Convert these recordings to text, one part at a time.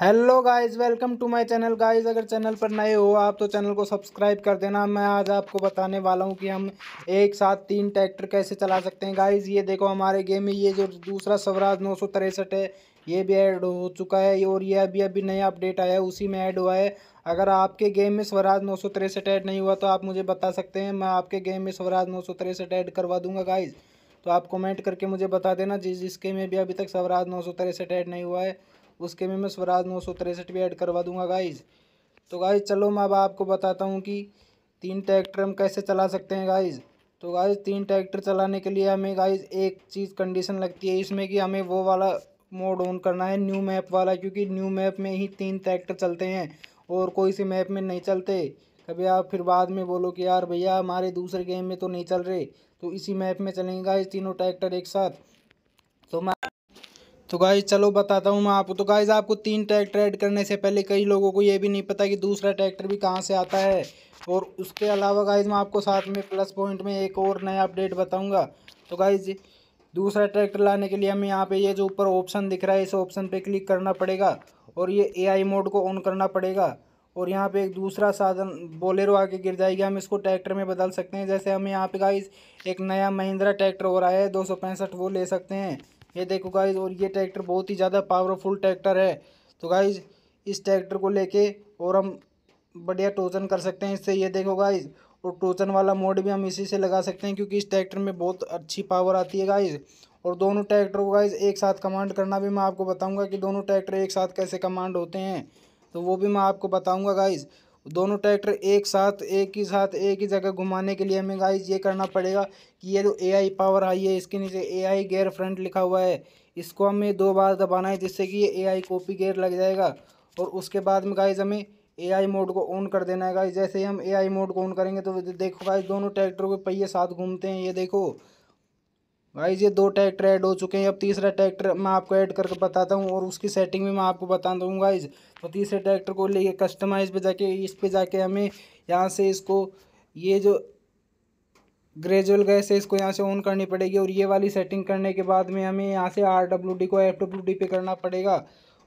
hello guys welcome to my channel guys अगर channel पर नए हो आप तो चैनल को सब्सक्राइब कर देना मैं आज आपको बताने वाला हूं कि हम एक साथ तीन ट्रैक्टर कैसे चला सकते हैं गाइस ये देखो हमारे गेम में ये जो दूसरा स्वराज नौ है ये भी ऐड हो चुका है और ये अभी अभी नया अपडेट आया है उसी में ऐड हुआ है अगर आपके गेम में स्वराज नौ ऐड नहीं हुआ तो आप मुझे बता सकते हैं मैं आपके गेम में स्वराज नौ ऐड करवा दूँगा गाइज़ तो आप कमेंट करके मुझे बता देना जिस जिसके में भी अभी तक स्वराज नौ ऐड नहीं हुआ है उसके में मैं स्वराज नौ सौ तिरसठ भी ऐड करवा दूंगा गाइज तो गाइज चलो मैं अब आपको बताता हूँ कि तीन ट्रैक्टर हम कैसे चला सकते हैं गाइज तो गाइज तीन ट्रैक्टर चलाने के लिए हमें गाइज एक चीज़ कंडीशन लगती है इसमें कि हमें वो वाला मोड ऑन करना है न्यू मैप वाला क्योंकि न्यू मैप में ही तीन ट्रैक्टर चलते हैं और कोई से मैप में नहीं चलते कभी आप फिर बाद में बोलो कि यार भैया हमारे दूसरे गेम में तो नहीं चल रहे तो इसी मैप में चलेंगे गाइज तीनों ट्रैक्टर एक साथ तो मैं तो गाइज चलो बताता हूँ मैं आपको तो गाइज आपको तीन ट्रैक्टर ऐड करने से पहले कई लोगों को ये भी नहीं पता कि दूसरा ट्रैक्टर भी कहाँ से आता है और उसके अलावा गाइज मैं आपको साथ में प्लस पॉइंट में एक और नया अपडेट बताऊँगा तो गाइज दूसरा ट्रैक्टर लाने के लिए हमें यहाँ पे ये जो ऊपर ऑप्शन दिख रहा है इस ऑप्शन पर क्लिक करना पड़ेगा और ये ए मोड को ऑन करना पड़ेगा और यहाँ पे एक दूसरा साधन बोलेरो आके गिर जाएगी हम इसको ट्रैक्टर में बदल सकते हैं जैसे हमें यहाँ पे गाइज एक नया महिंद्रा ट्रैक्टर हो रहा है दो वो ले सकते हैं ये देखो गाइज और ये ट्रैक्टर बहुत ही ज़्यादा पावरफुल ट्रैक्टर है तो गाइज इस ट्रैक्टर को लेके और हम बढ़िया टोचन कर सकते हैं इससे ये देखो गाइज और टोचन वाला मोड भी हम इसी से लगा सकते हैं क्योंकि इस ट्रैक्टर में बहुत अच्छी पावर आती है गाइज और दोनों ट्रैक्टर को गाइज एक साथ कमांड करना भी मैं आपको बताऊँगा कि दोनों ट्रैक्टर एक साथ कैसे कमांड होते हैं तो वो भी मैं आपको बताऊँगा गाइज दोनों ट्रैक्टर एक साथ एक ही साथ एक ही जगह घुमाने के लिए हमें गाइज ये करना पड़ेगा कि ये जो ए आई पावर आई है इसके नीचे ए आई गेयर फ्रंट लिखा हुआ है इसको हमें दो बार दबाना है जिससे कि ये ए आई कॉपी गेयर लग जाएगा और उसके बाद में गाइज हमें ए आई मोड को ऑन कर देना है गाइज जैसे ही हम ए आई मोड को ऑन करेंगे तो देखो गाइज दोनों ट्रैक्टरों के पहिए साथ घूमते हैं ये देखो गाइज ये दो ट्रैक्टर ऐड हो चुके हैं अब तीसरा ट्रैक्टर मैं आपको ऐड करके बताता हूँ और उसकी सेटिंग भी मैं आपको बता दूँगा गाइज तो तीसरे ट्रैक्टर को लेके कस्टमाइज पे जाके इस पे जाके हमें यहाँ से इसको ये जो ग्रेजुअल गैस है इसको यहाँ से ऑन करनी पड़ेगी और ये वाली सेटिंग करने के बाद में हमें यहाँ से आर डब्ल्यू डी को एफ डब्ल्यू डी पे करना पड़ेगा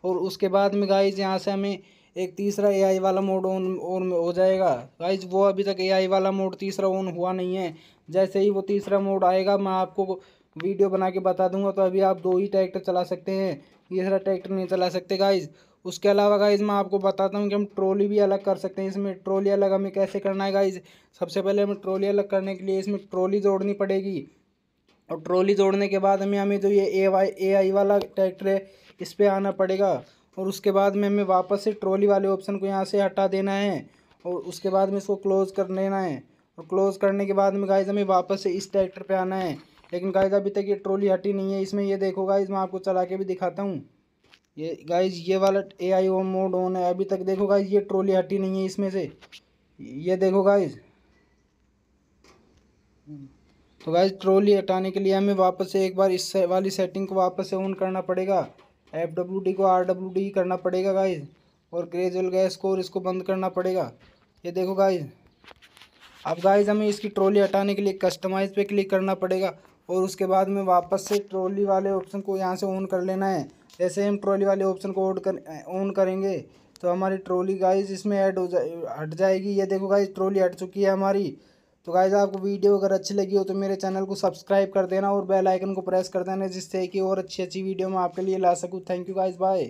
और उसके बाद में गाइज यहाँ से हमें एक तीसरा आई वाला मोड ऑन ऑन हो जाएगा गाइज वो अभी तक आई वाला मोड तीसरा ऑन हुआ नहीं है जैसे ही वो तीसरा मोड आएगा मैं आपको वीडियो बना के बता दूंगा तो अभी आप दो ही ट्रैक्टर चला सकते हैं ये सारा ट्रैक्टर नहीं चला सकते गाइज उसके अलावा गाइज मैं आपको बताता हूँ कि हम ट्रॉली भी अलग कर सकते हैं इसमें ट्रॉली अलग हमें कैसे करना है गाइज सबसे पहले हमें ट्रॉली अलग करने के लिए इसमें ट्रॉली जोड़नी पड़ेगी और ट्रॉली जोड़ने के बाद हमें हमें जो ये ए वाई ए आई वाला ट्रैक्टर है इस पर आना पड़ेगा और उसके बाद में हमें वापस से ट्रॉली वाले ऑप्शन को यहाँ से हटा देना है और उसके बाद में इसको क्लोज़ कर लेना है और क्लोज़ करने के बाद में गाइज हमें वापस से इस ट्रैक्टर पर आना है लेकिन गाइज अभी तक ये ट्रॉली हटी नहीं है इसमें ये देखो गाइज मैं आपको चला के भी दिखाता हूँ ये गाइज ये वाला ए आई ओ मोड ऑन है अभी तक देखो गाइज ये ट्रॉली हटी नहीं है इसमें से ये देखो गाइज तो गाइज ट्रॉली हटाने के लिए हमें वापस से एक बार इस वाली सेटिंग को वापस से ऑन करना पड़ेगा एफ डब्ल्यू डी को आर डब्ल्यू डी करना पड़ेगा गाइज और ग्रेजुअल गैस को और इसको बंद करना पड़ेगा ये देखो गाइज अब गाइज हमें इसकी ट्रॉली हटाने के लिए कस्टमाइज़ पे क्लिक करना पड़ेगा और उसके बाद में वापस से ट्रॉली वाले ऑप्शन को यहाँ से ऑन कर लेना है जैसे हम ट्रॉली वाले ऑप्शन को ऑन कर ऑन करेंगे तो हमारी ट्रॉली गाइज इसमें ऐड हो जाए हट जाएगी ये देखो गाइज ट्रॉली हट चुकी है हमारी तो गाइज आपको वीडियो अगर अच्छी लगी हो तो मेरे चैनल को सब्सक्राइब कर देना और बेल आइकन को प्रेस कर देना जिससे कि और अच्छी अच्छी वीडियो मैं आपके लिए ला सकूँ थैंक यू गाइज बाय